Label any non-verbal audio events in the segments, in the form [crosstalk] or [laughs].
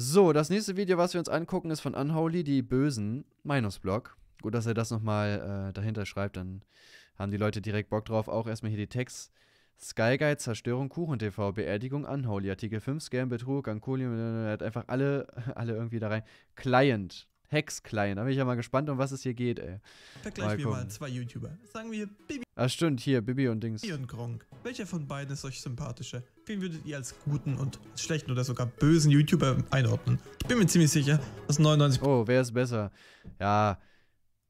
So, das nächste Video, was wir uns angucken, ist von Unholy, die Bösen, Minusblog. Gut, dass er das nochmal äh, dahinter schreibt, dann haben die Leute direkt Bock drauf. Auch erstmal hier die Text. Sky Guide, Zerstörung, Kuchen TV, Beerdigung, Unholy, Artikel 5, Scam, Betrug, Ankulium, er hat einfach alle, [laughs] alle irgendwie da rein. Client, Hex Client, da bin ich ja mal gespannt, um was es hier geht, ey. Vergleichen wir mal zwei YouTuber. Sagen wir Baby. Ah, stimmt, hier, Bibi und Dings. Bibi und Gronk. Welcher von beiden ist euch sympathischer? Wen würdet ihr als guten und schlechten oder sogar bösen YouTuber einordnen? Ich bin mir ziemlich sicher, dass 99... Oh, wer ist besser? Ja,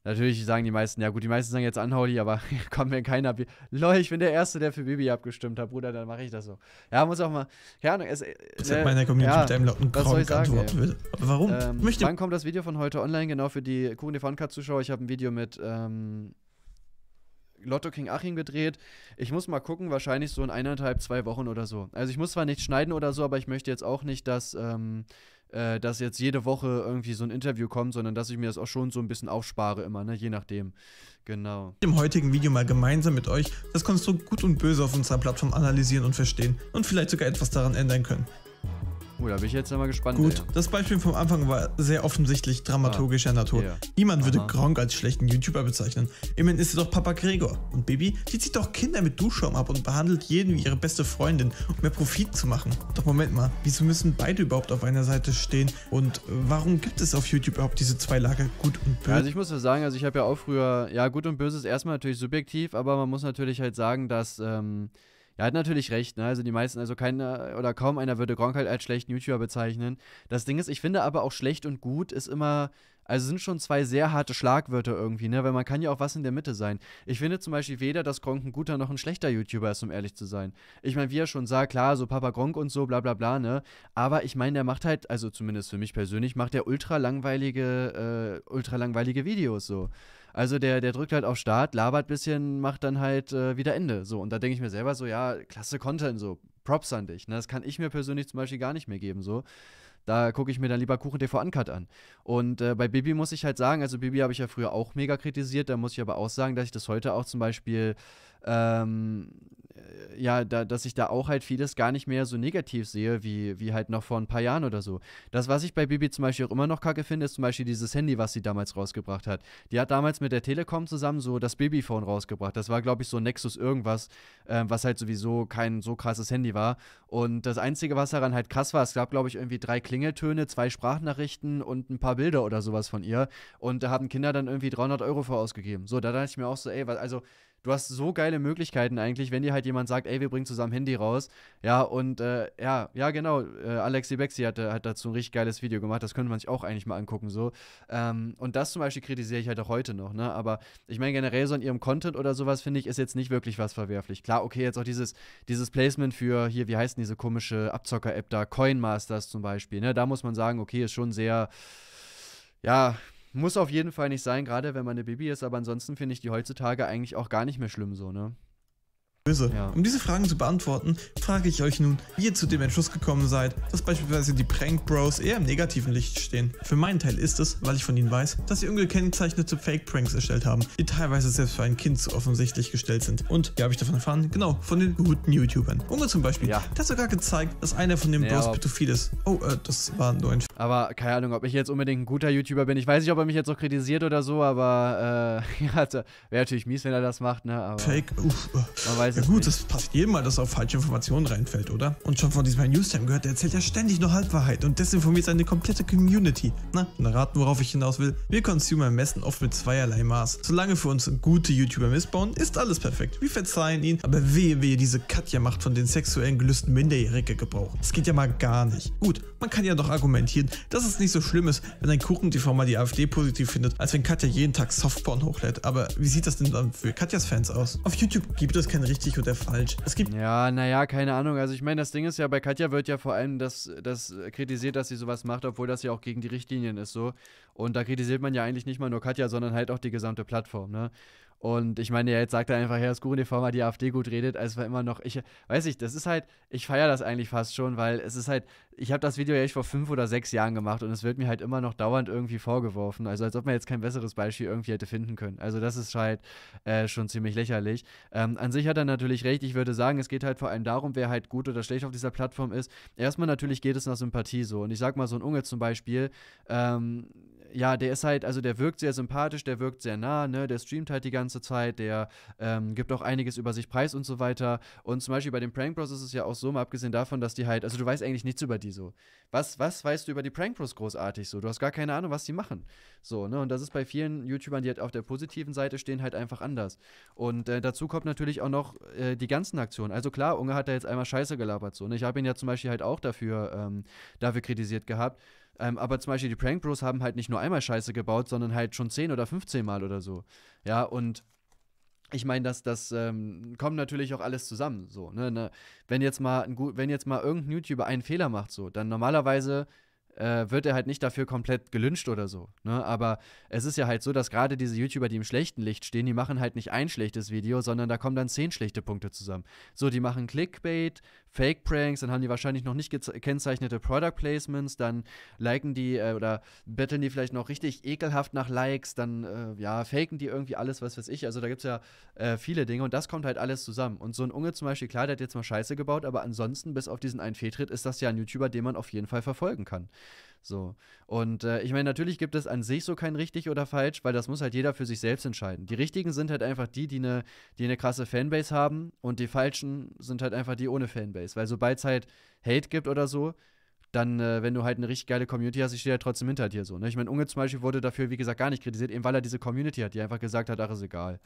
natürlich sagen die meisten, ja gut, die meisten sagen jetzt Anhauli, aber [laughs] kommt mir keiner... Lol, ich bin der Erste, der für Bibi abgestimmt hat, Bruder, dann mache ich das so. Ja, muss auch mal... Keine Ahnung, es... Äh, äh, meiner Community ja, mit einem lauten Gronk sagen, antworten will. Aber warum? Ähm, wann kommt das Video von heute online? Genau, für die Kuchen QNDV-Zuschauer. Ich habe ein Video mit... Ähm, Lotto King Achim gedreht. Ich muss mal gucken, wahrscheinlich so in eineinhalb, zwei Wochen oder so. Also ich muss zwar nicht schneiden oder so, aber ich möchte jetzt auch nicht, dass, ähm, äh, dass jetzt jede Woche irgendwie so ein Interview kommt, sondern dass ich mir das auch schon so ein bisschen aufspare immer, ne? je nachdem. Genau. Im heutigen Video mal gemeinsam mit euch das Konstrukt Gut und Böse auf unserer Plattform analysieren und verstehen und vielleicht sogar etwas daran ändern können. Oh, da bin ich jetzt mal gespannt. Gut, ey. das Beispiel vom Anfang war sehr offensichtlich dramaturgischer ah, Natur. Ja. Niemand würde Gronk als schlechten YouTuber bezeichnen. Immerhin ist er doch Papa Gregor. Und Baby, die zieht doch Kinder mit Duschschaum ab und behandelt jeden wie ihre beste Freundin, um mehr Profit zu machen. Doch Moment mal, wieso müssen beide überhaupt auf einer Seite stehen? Und warum gibt es auf YouTube überhaupt diese zwei Lager, gut und böse? also ich muss ja sagen, also ich habe ja auch früher, ja, gut und böse ist erstmal natürlich subjektiv, aber man muss natürlich halt sagen, dass... Ähm, er hat natürlich recht, ne? Also die meisten, also keiner oder kaum einer würde Gronk halt als schlechten YouTuber bezeichnen. Das Ding ist, ich finde aber auch schlecht und gut ist immer, also sind schon zwei sehr harte Schlagwörter irgendwie, ne? Weil man kann ja auch was in der Mitte sein. Ich finde zum Beispiel weder, dass Gronk ein guter noch ein schlechter YouTuber ist, um ehrlich zu sein. Ich meine, wie er schon sagt, klar, so Papa Gronk und so, bla bla bla, ne? Aber ich meine, der macht halt, also zumindest für mich persönlich, macht er ultra langweilige, äh, ultra langweilige Videos so. Also der, der drückt halt auf Start, labert ein bisschen, macht dann halt äh, wieder Ende. So, und da denke ich mir selber so, ja, klasse Content, so, Props an dich. Ne? Das kann ich mir persönlich zum Beispiel gar nicht mehr geben, so. Da gucke ich mir dann lieber Kuchen TV Uncut an. Und äh, bei Bibi muss ich halt sagen, also Bibi habe ich ja früher auch mega kritisiert, da muss ich aber auch sagen, dass ich das heute auch zum Beispiel ähm, äh, ja, da, dass ich da auch halt vieles gar nicht mehr so negativ sehe, wie, wie halt noch vor ein paar Jahren oder so. Das, was ich bei Bibi zum Beispiel auch immer noch kacke finde, ist zum Beispiel dieses Handy, was sie damals rausgebracht hat. Die hat damals mit der Telekom zusammen so das Babyphone rausgebracht. Das war, glaube ich, so Nexus irgendwas, äh, was halt sowieso kein so krasses Handy war. Und das Einzige, was daran halt krass war, es gab, glaube ich, irgendwie drei Klingeltöne, zwei Sprachnachrichten und ein paar Bilder oder sowas von ihr. Und da haben Kinder dann irgendwie 300 Euro für ausgegeben. So, da dachte ich mir auch so, ey, was, also du hast so geile Möglichkeiten eigentlich, wenn dir halt jemand sagt, ey, wir bringen zusammen Handy raus. Ja, und äh, ja, ja, genau, äh, Alexi Bexi hat, hat dazu ein richtig geiles Video gemacht, das könnte man sich auch eigentlich mal angucken, so. Ähm, und das zum Beispiel kritisiere ich halt auch heute noch, ne? Aber ich meine, generell so in ihrem Content oder sowas, finde ich, ist jetzt nicht wirklich was verwerflich. Klar, okay, jetzt auch dieses, dieses Placement für hier, wie heißt denn diese komische Abzocker-App da, Coinmasters zum Beispiel, ne? Da muss man sagen, okay, ist schon sehr, ja, muss auf jeden Fall nicht sein, gerade wenn man eine Baby ist, aber ansonsten finde ich die heutzutage eigentlich auch gar nicht mehr schlimm so, ne? böse. Ja. Um diese Fragen zu beantworten, frage ich euch nun, wie ihr zu dem Entschluss gekommen seid, dass beispielsweise die Prank Bros eher im negativen Licht stehen. Für meinen Teil ist es, weil ich von ihnen weiß, dass sie ungekennzeichnete Fake Pranks erstellt haben, die teilweise selbst für ein Kind zu offensichtlich gestellt sind. Und wie habe ich davon erfahren? Genau, von den guten YouTubern. Unge zum Beispiel, ja. der hat sogar gezeigt, dass einer von den nee, Bros pädophil ist. Oh, äh, das war nur ein. Aber keine Ahnung, ob ich jetzt unbedingt ein guter YouTuber bin. Ich weiß nicht, ob er mich jetzt auch kritisiert oder so, aber äh, [laughs] ja, also, wäre natürlich mies, wenn er das macht, ne? Aber Fake, uff. Äh. Man weiß ja gut, das passt jedem mal, dass er auf falsche Informationen reinfällt, oder? Und schon von diesem Herrn Newstime gehört, er erzählt ja ständig nur Halbwahrheit und desinformiert seine komplette Community. Na, dann raten, worauf ich hinaus will. Wir Consumer messen oft mit zweierlei Maß. Solange für uns gute YouTuber missbauen, ist alles perfekt. Wir verzeihen ihn, aber wehe, wehe, diese Katja macht von den sexuellen Gelüsten Minderjährige Gebrauch. Das geht ja mal gar nicht. Gut, man kann ja doch argumentieren, dass es nicht so schlimm ist, wenn ein Kuchen-TV mal die AfD positiv findet, als wenn Katja jeden Tag Softporn hochlädt. Aber wie sieht das denn dann für Katjas Fans aus? Auf YouTube gibt es kein richtiges richtig und der falsch. Es gibt. Ja, naja, keine Ahnung. Also ich meine, das Ding ist ja, bei Katja wird ja vor allem das, das kritisiert, dass sie sowas macht, obwohl das ja auch gegen die Richtlinien ist so. Und da kritisiert man ja eigentlich nicht mal nur Katja, sondern halt auch die gesamte Plattform, ne? Und ich meine, jetzt sagt er einfach, Herr die mal die AfD gut redet, als war immer noch, ich weiß nicht, das ist halt, ich feiere das eigentlich fast schon, weil es ist halt, ich habe das Video ja echt vor fünf oder sechs Jahren gemacht und es wird mir halt immer noch dauernd irgendwie vorgeworfen. Also als ob man jetzt kein besseres Beispiel irgendwie hätte finden können. Also das ist halt äh, schon ziemlich lächerlich. Ähm, an sich hat er natürlich recht, ich würde sagen, es geht halt vor allem darum, wer halt gut oder schlecht auf dieser Plattform ist. Erstmal natürlich geht es nach Sympathie so. Und ich sag mal, so ein Unge zum Beispiel, ähm, ja, der ist halt, also der wirkt sehr sympathisch, der wirkt sehr nah, ne? Der streamt halt die ganze Zeit, der ähm, gibt auch einiges über sich preis und so weiter. Und zum Beispiel bei den Prank Bros ist es ja auch so, mal abgesehen davon, dass die halt, also du weißt eigentlich nichts über die so. Was, was weißt du über die Prank Bros großartig so? Du hast gar keine Ahnung, was die machen. So, ne? Und das ist bei vielen YouTubern, die halt auf der positiven Seite stehen, halt einfach anders. Und äh, dazu kommt natürlich auch noch äh, die ganzen Aktionen. Also klar, Unge hat da jetzt einmal Scheiße gelabert, so. Ne? Ich habe ihn ja zum Beispiel halt auch dafür, ähm, dafür kritisiert gehabt. Ähm, aber zum Beispiel die Prank Bros haben halt nicht nur einmal Scheiße gebaut, sondern halt schon 10 oder 15 Mal oder so. Ja, und ich meine, das, das ähm, kommt natürlich auch alles zusammen. So, ne, ne? Wenn, jetzt mal ein, wenn jetzt mal irgendein YouTuber einen Fehler macht, so, dann normalerweise äh, wird er halt nicht dafür komplett gelünscht oder so. Ne? Aber es ist ja halt so, dass gerade diese YouTuber, die im schlechten Licht stehen, die machen halt nicht ein schlechtes Video, sondern da kommen dann 10 schlechte Punkte zusammen. So, die machen Clickbait, Fake Pranks, dann haben die wahrscheinlich noch nicht gekennzeichnete Product Placements, dann liken die äh, oder betteln die vielleicht noch richtig ekelhaft nach Likes, dann äh, ja, faken die irgendwie alles, was weiß ich. Also da gibt es ja äh, viele Dinge und das kommt halt alles zusammen. Und so ein Unge zum Beispiel, klar, der hat jetzt mal Scheiße gebaut, aber ansonsten, bis auf diesen einen Fehltritt, ist das ja ein YouTuber, den man auf jeden Fall verfolgen kann. So. Und äh, ich meine, natürlich gibt es an sich so kein richtig oder falsch, weil das muss halt jeder für sich selbst entscheiden. Die richtigen sind halt einfach die, die eine die ne krasse Fanbase haben und die falschen sind halt einfach die ohne Fanbase. Weil sobald es halt Hate gibt oder so, dann, äh, wenn du halt eine richtig geile Community hast, ich stehe ja halt trotzdem hinter dir so. Ne? Ich meine, Unge zum Beispiel wurde dafür, wie gesagt, gar nicht kritisiert, eben weil er diese Community hat, die einfach gesagt hat, ach, ist egal.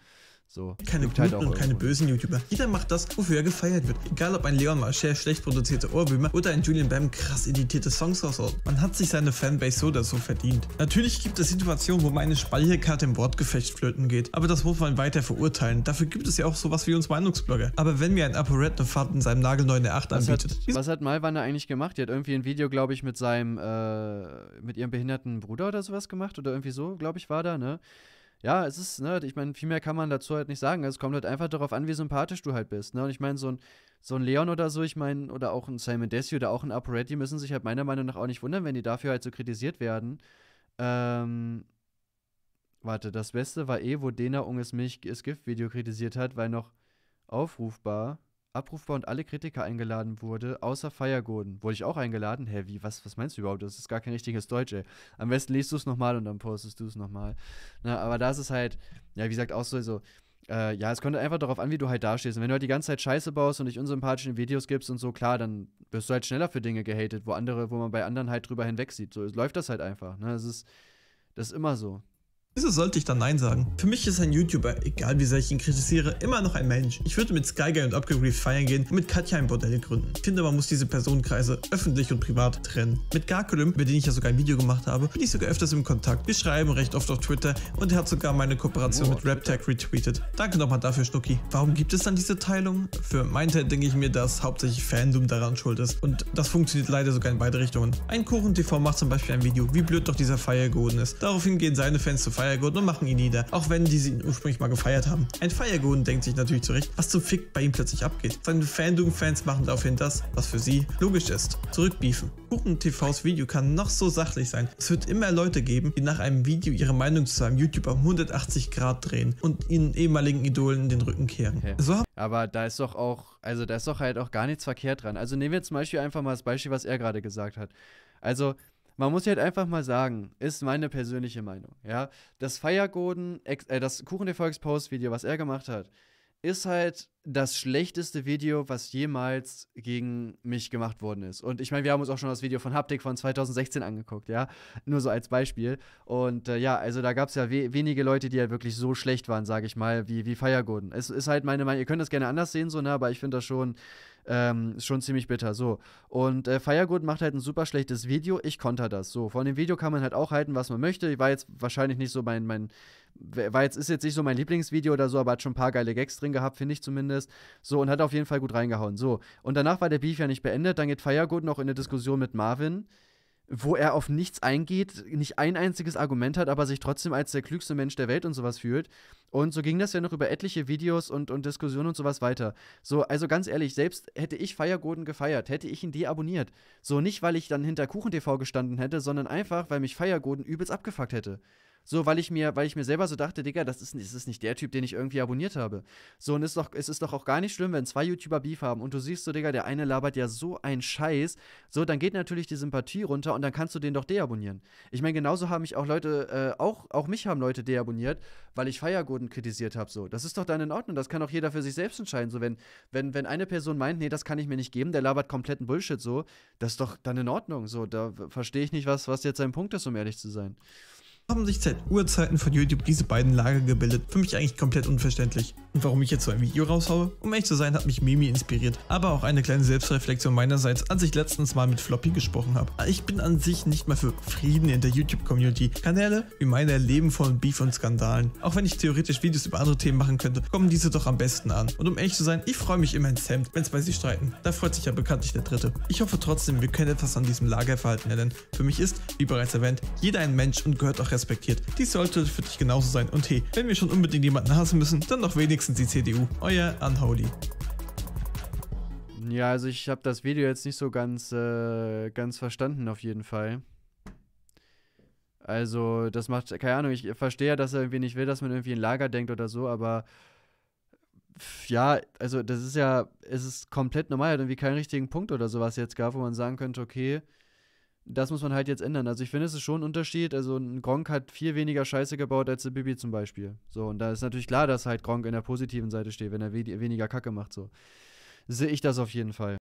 So, keine guten halt und keine bösen YouTuber. Jeder macht das, wofür er gefeiert wird. Egal ob ein Leon Marcher schlecht produzierte Ohrwürmer oder ein Julian Bam krass editierte Songs raushaut. Man hat sich seine Fanbase so oder so verdient. Natürlich gibt es Situationen, wo meine Speicherkarte im Wortgefecht flöten geht, aber das muss man weiter verurteilen. Dafür gibt es ja auch sowas wie uns Meinungsblogger. Aber wenn mir ein ApoRed eine Fahrt in seinem nagelneuen R8 anbietet... Hat, was hat Malwanne eigentlich gemacht? Die hat irgendwie ein Video, glaube ich, mit seinem, äh, mit ihrem behinderten Bruder oder sowas gemacht oder irgendwie so, glaube ich, war da, ne? ja, es ist, ne, ich meine, viel mehr kann man dazu halt nicht sagen. Also es kommt halt einfach darauf an, wie sympathisch du halt bist. Ne? Und ich meine, so ein, so ein Leon oder so, ich meine, oder auch ein Simon Desi oder auch ein Aporetti müssen sich halt meiner Meinung nach auch nicht wundern, wenn die dafür halt so kritisiert werden. Ähm, warte, das Beste war eh, wo Dena Unges Milch ist Gift-Video kritisiert hat, weil noch aufrufbar abrufbar und alle Kritiker eingeladen wurde, außer Feiergoden. Wurde ich auch eingeladen? Hä, wie, was, was meinst du überhaupt? Das ist gar kein richtiges Deutsch, ey. Am besten liest du es nochmal und dann postest du es nochmal. Na, ne, aber da ist es halt, ja, wie gesagt, auch so, so äh, ja, es kommt einfach darauf an, wie du halt dastehst. Und wenn du halt die ganze Zeit Scheiße baust und dich unsympathischen Videos gibst und so, klar, dann wirst du halt schneller für Dinge gehatet, wo andere, wo man bei anderen halt drüber hinweg sieht. So läuft das halt einfach. Ne? Das ist, das ist immer so. Wieso sollte ich dann Nein sagen? Für mich ist ein YouTuber, egal wie sehr ich ihn kritisiere, immer noch ein Mensch. Ich würde mit Skyguy und Upgrade feiern gehen und mit Katja ein Bordell gründen. Ich finde, man muss diese Personenkreise öffentlich und privat trennen. Mit Garkulim, über den ich ja sogar ein Video gemacht habe, bin ich sogar öfters im Kontakt. Wir schreiben recht oft auf Twitter und er hat sogar meine Kooperation mit RapTag retweetet. Danke nochmal dafür, Schnucki. Warum gibt es dann diese Teilung? Für meinen Teil denke ich mir, dass hauptsächlich Fandom daran schuld ist. Und das funktioniert leider sogar in beide Richtungen. Ein Kuchen TV macht zum Beispiel ein Video, wie blöd doch dieser Feier geworden ist. Daraufhin gehen seine Fans zu feiern Feiergurten und machen ihn nieder, auch wenn diese ihn ursprünglich mal gefeiert haben. Ein Feiergurten denkt sich natürlich zurecht, was zum Fick bei ihm plötzlich abgeht. Seine Fandom-Fans machen daraufhin das, was für sie logisch ist. Zurückbeefen. Kuchen TVs Video kann noch so sachlich sein. Es wird immer Leute geben, die nach einem Video ihre Meinung zu einem YouTuber um 180 Grad drehen und ihren ehemaligen Idolen in den Rücken kehren. Okay. So aber da ist doch auch, also da ist doch halt auch gar nichts verkehrt dran. Also nehmen wir zum Beispiel einfach mal das Beispiel, was er gerade gesagt hat. Also man muss halt einfach mal sagen, ist meine persönliche Meinung, ja, das Feiergoden, äh, das Kuchen der Volkspost Video, was er gemacht hat, ist halt das schlechteste Video, was jemals gegen mich gemacht worden ist. Und ich meine, wir haben uns auch schon das Video von Haptik von 2016 angeguckt, ja. Nur so als Beispiel. Und äh, ja, also da gab es ja we wenige Leute, die halt wirklich so schlecht waren, sage ich mal, wie, wie Feiergoden. Es ist halt meine Meinung, ihr könnt das gerne anders sehen, so, ne, aber ich finde das schon ähm, schon ziemlich bitter, so. Und äh, Feiergut macht halt ein super schlechtes Video, ich konter das, so. Von dem Video kann man halt auch halten, was man möchte. War jetzt wahrscheinlich nicht so mein, mein, war jetzt, ist jetzt nicht so mein Lieblingsvideo oder so, aber hat schon ein paar geile Gags drin gehabt, finde ich zumindest. So, und hat auf jeden Fall gut reingehauen, so. Und danach war der Beef ja nicht beendet, dann geht Feiergut noch in eine Diskussion mit Marvin wo er auf nichts eingeht, nicht ein einziges Argument hat, aber sich trotzdem als der klügste Mensch der Welt und sowas fühlt. Und so ging das ja noch über etliche Videos und, und Diskussionen und sowas weiter. So, also ganz ehrlich, selbst hätte ich Feiergoden gefeiert, hätte ich ihn deabonniert. So nicht, weil ich dann hinter Kuchen TV gestanden hätte, sondern einfach, weil mich Feiergoden übelst abgefuckt hätte. So, weil ich mir, weil ich mir selber so dachte, Digga, das ist, das ist nicht der Typ, den ich irgendwie abonniert habe. So, und ist doch, es ist doch auch gar nicht schlimm, wenn zwei YouTuber Beef haben und du siehst so, Digga, der eine labert ja so einen Scheiß. So, dann geht natürlich die Sympathie runter und dann kannst du den doch deabonnieren. Ich meine, genauso haben mich auch Leute, äh, auch, auch mich haben Leute deabonniert, weil ich Feiergoden kritisiert habe. So, das ist doch dann in Ordnung. Das kann auch jeder für sich selbst entscheiden. So, wenn, wenn, wenn eine Person meint, nee, das kann ich mir nicht geben, der labert kompletten Bullshit so, das ist doch dann in Ordnung. So, da verstehe ich nicht, was, was jetzt sein Punkt ist, um ehrlich zu sein haben sich seit Urzeiten von YouTube diese beiden Lager gebildet. Für mich eigentlich komplett unverständlich. Und warum ich jetzt so ein Video raushaue? Um ehrlich zu sein, hat mich Mimi inspiriert, aber auch eine kleine Selbstreflexion meinerseits, als ich letztens mal mit Floppy gesprochen habe. Ich bin an sich nicht mal für Frieden in der YouTube-Community. Kanäle wie meine erleben von Beef und Skandalen. Auch wenn ich theoretisch Videos über andere Themen machen könnte, kommen diese doch am besten an. Und um ehrlich zu sein, ich freue mich immer ins Hemd, wenn zwei sich streiten. Da freut sich ja bekanntlich der Dritte. Ich hoffe trotzdem, wir können etwas an diesem Lagerverhalten ändern. Für mich ist, wie bereits erwähnt, jeder ein Mensch und gehört auch erst respektiert. Dies sollte für dich genauso sein und hey, wenn wir schon unbedingt jemanden hassen müssen, dann doch wenigstens die CDU. Euer Unholy. Ja, also ich habe das Video jetzt nicht so ganz, äh, ganz verstanden auf jeden Fall. Also das macht, keine Ahnung, ich verstehe ja, dass er irgendwie nicht will, dass man irgendwie in Lager denkt oder so, aber ja, also das ist ja, es ist komplett normal, hat irgendwie keinen richtigen Punkt oder sowas jetzt gab, wo man sagen könnte, okay, das muss man halt jetzt ändern. Also ich finde, es ist schon ein Unterschied. Also ein Gronk hat viel weniger Scheiße gebaut als der Bibi zum Beispiel. So, und da ist natürlich klar, dass halt Gronk in der positiven Seite steht, wenn er we weniger Kacke macht. So sehe ich das auf jeden Fall.